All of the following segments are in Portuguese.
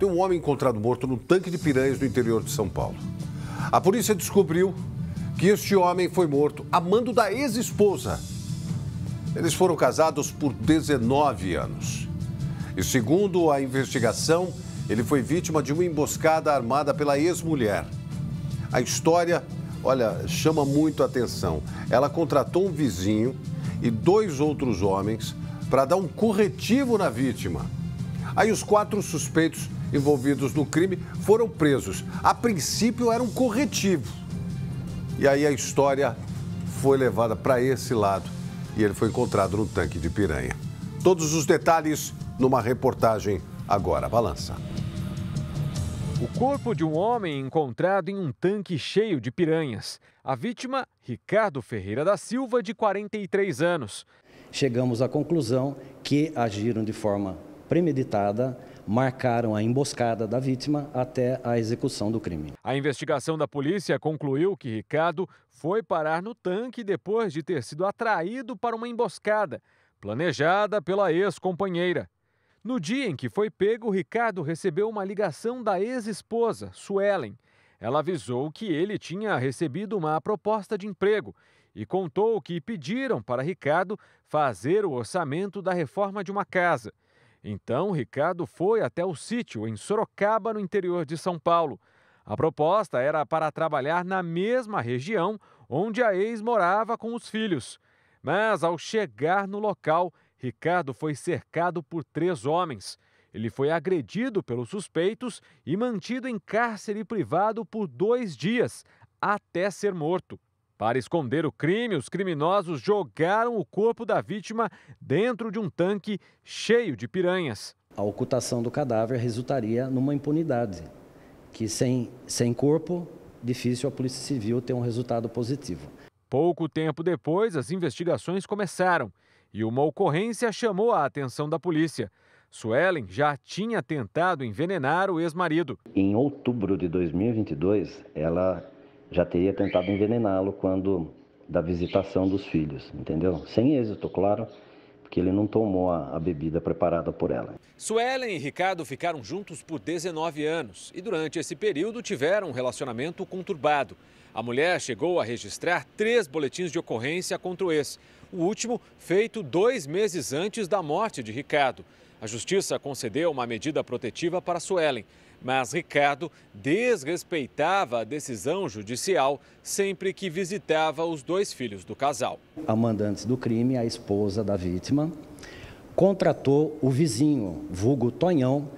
de um homem encontrado morto no tanque de piranhas no interior de São Paulo. A polícia descobriu que este homem foi morto a mando da ex-esposa. Eles foram casados por 19 anos. E segundo a investigação, ele foi vítima de uma emboscada armada pela ex-mulher. A história, olha, chama muito a atenção. Ela contratou um vizinho e dois outros homens para dar um corretivo na vítima. Aí os quatro suspeitos envolvidos no crime foram presos. A princípio era um corretivo. E aí a história foi levada para esse lado e ele foi encontrado no tanque de piranha. Todos os detalhes numa reportagem agora balança. O corpo de um homem encontrado em um tanque cheio de piranhas. A vítima, Ricardo Ferreira da Silva, de 43 anos. Chegamos à conclusão que agiram de forma premeditada marcaram a emboscada da vítima até a execução do crime. A investigação da polícia concluiu que Ricardo foi parar no tanque depois de ter sido atraído para uma emboscada planejada pela ex-companheira. No dia em que foi pego, Ricardo recebeu uma ligação da ex-esposa, Suelen. Ela avisou que ele tinha recebido uma proposta de emprego e contou que pediram para Ricardo fazer o orçamento da reforma de uma casa. Então, Ricardo foi até o sítio em Sorocaba, no interior de São Paulo. A proposta era para trabalhar na mesma região onde a ex morava com os filhos. Mas ao chegar no local, Ricardo foi cercado por três homens. Ele foi agredido pelos suspeitos e mantido em cárcere privado por dois dias, até ser morto. Para esconder o crime, os criminosos jogaram o corpo da vítima dentro de um tanque cheio de piranhas. A ocultação do cadáver resultaria numa impunidade, que sem, sem corpo, difícil a Polícia Civil ter um resultado positivo. Pouco tempo depois, as investigações começaram e uma ocorrência chamou a atenção da polícia. Suelen já tinha tentado envenenar o ex-marido. Em outubro de 2022, ela já teria tentado envenená-lo quando da visitação dos filhos, entendeu? Sem êxito, claro, porque ele não tomou a, a bebida preparada por ela. Suelen e Ricardo ficaram juntos por 19 anos e durante esse período tiveram um relacionamento conturbado. A mulher chegou a registrar três boletins de ocorrência contra o ex, o último feito dois meses antes da morte de Ricardo. A justiça concedeu uma medida protetiva para Suelen mas Ricardo desrespeitava a decisão judicial sempre que visitava os dois filhos do casal. A mandante do crime, a esposa da vítima, contratou o vizinho, vulgo Tonhão,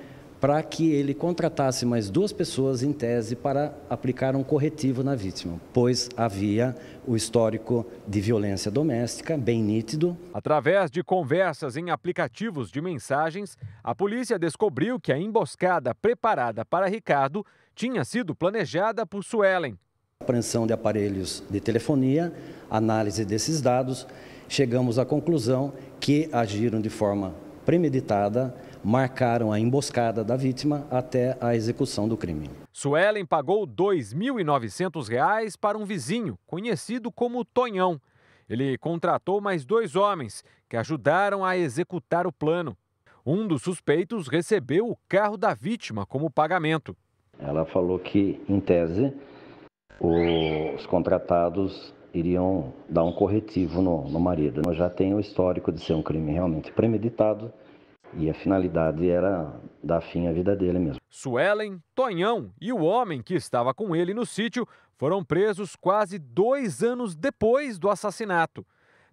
para que ele contratasse mais duas pessoas, em tese, para aplicar um corretivo na vítima, pois havia o histórico de violência doméstica bem nítido. Através de conversas em aplicativos de mensagens, a polícia descobriu que a emboscada preparada para Ricardo tinha sido planejada por Suelen. Apreensão de aparelhos de telefonia, análise desses dados, chegamos à conclusão que agiram de forma premeditada marcaram a emboscada da vítima até a execução do crime. Suelen pagou R$ 2.900 para um vizinho, conhecido como Tonhão. Ele contratou mais dois homens que ajudaram a executar o plano. Um dos suspeitos recebeu o carro da vítima como pagamento. Ela falou que, em tese, os contratados iriam dar um corretivo no, no marido. Eu já tem o histórico de ser um crime realmente premeditado e a finalidade era dar fim à vida dele mesmo. Suelen, Tonhão e o homem que estava com ele no sítio foram presos quase dois anos depois do assassinato.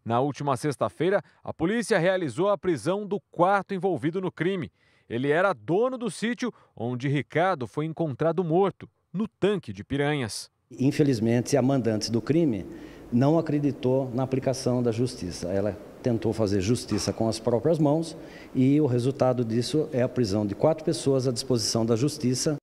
Na última sexta-feira, a polícia realizou a prisão do quarto envolvido no crime. Ele era dono do sítio onde Ricardo foi encontrado morto, no tanque de piranhas. Infelizmente, a mandante do crime não acreditou na aplicação da justiça. Ela tentou fazer justiça com as próprias mãos e o resultado disso é a prisão de quatro pessoas à disposição da justiça.